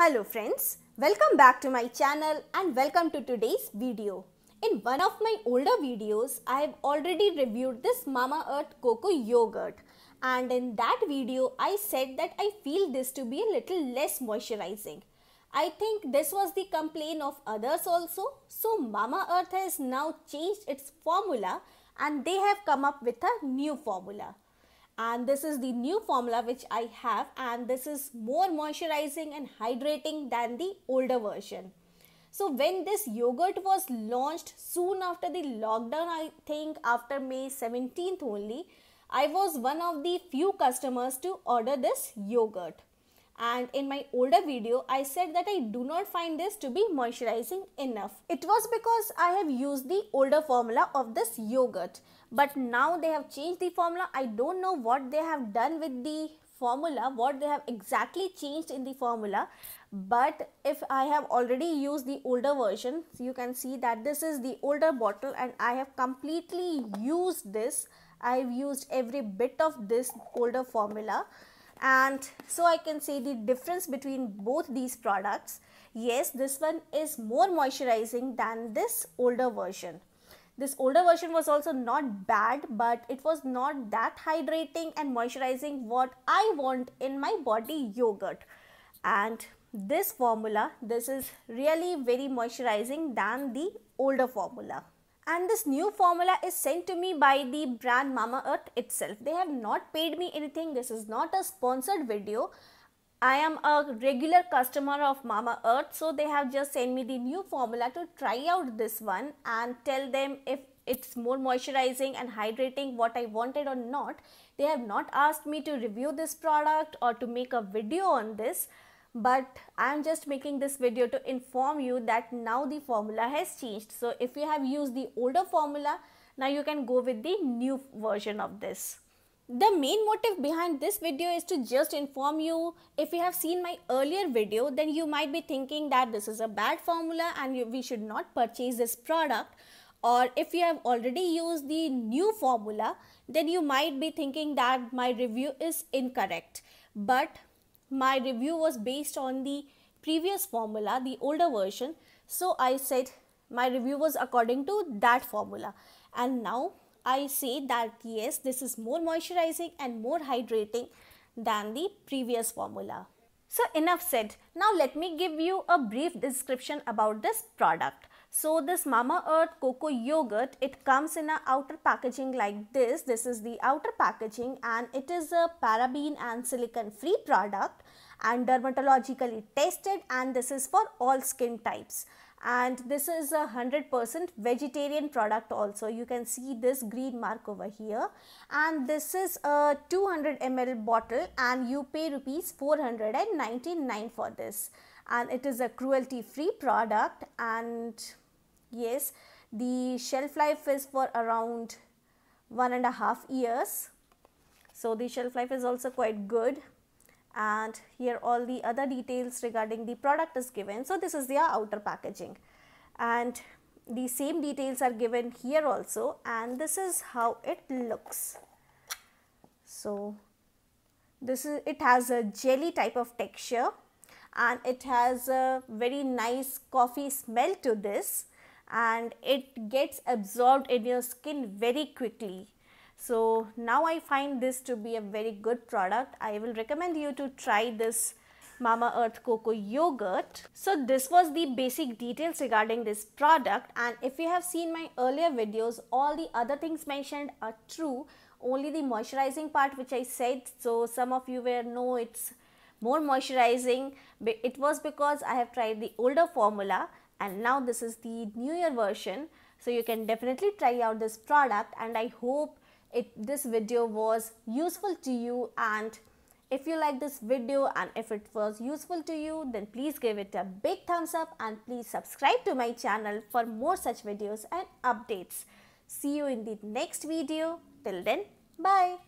Hello friends, welcome back to my channel and welcome to today's video. In one of my older videos, I have already reviewed this Mama Earth Coco Yogurt and in that video, I said that I feel this to be a little less moisturizing. I think this was the complaint of others also. So Mama Earth has now changed its formula and they have come up with a new formula and this is the new formula which I have and this is more moisturizing and hydrating than the older version. So when this yogurt was launched soon after the lockdown, I think after May 17th only, I was one of the few customers to order this yogurt and in my older video I said that I do not find this to be moisturizing enough. It was because I have used the older formula of this yogurt but now they have changed the formula. I don't know what they have done with the formula what they have exactly changed in the formula but if I have already used the older version you can see that this is the older bottle and I have completely used this I've used every bit of this older formula and so I can say the difference between both these products. Yes, this one is more moisturizing than this older version. This older version was also not bad, but it was not that hydrating and moisturizing what I want in my body yogurt. And this formula, this is really very moisturizing than the older formula and this new formula is sent to me by the brand Mama Earth itself. They have not paid me anything. This is not a sponsored video. I am a regular customer of Mama Earth. So they have just sent me the new formula to try out this one and tell them if it's more moisturizing and hydrating what I wanted or not. They have not asked me to review this product or to make a video on this but I am just making this video to inform you that now the formula has changed. So if you have used the older formula, now you can go with the new version of this. The main motive behind this video is to just inform you if you have seen my earlier video then you might be thinking that this is a bad formula and you, we should not purchase this product or if you have already used the new formula then you might be thinking that my review is incorrect but my review was based on the previous formula, the older version. So I said my review was according to that formula. And now I say that yes, this is more moisturizing and more hydrating than the previous formula. So enough said. Now let me give you a brief description about this product. So this Mama Earth cocoa yogurt, it comes in a outer packaging like this. This is the outer packaging and it is a paraben and silicon free product and dermatologically tested and this is for all skin types and this is a 100% vegetarian product also you can see this green mark over here and this is a 200 ml bottle and you pay rupees 499 for this and it is a cruelty free product and yes the shelf life is for around one and a half years so the shelf life is also quite good and here all the other details regarding the product is given. So, this is their outer packaging and the same details are given here also and this is how it looks. So, this is it has a jelly type of texture and it has a very nice coffee smell to this and it gets absorbed in your skin very quickly so now I find this to be a very good product. I will recommend you to try this Mama Earth Cocoa Yogurt. So this was the basic details regarding this product and if you have seen my earlier videos, all the other things mentioned are true. Only the moisturizing part which I said, so some of you were know it's more moisturizing. It was because I have tried the older formula and now this is the newer version. So you can definitely try out this product and I hope it, this video was useful to you and if you like this video and if it was useful to you then please give it a big thumbs up and please subscribe to my channel for more such videos and updates. See you in the next video. Till then, bye.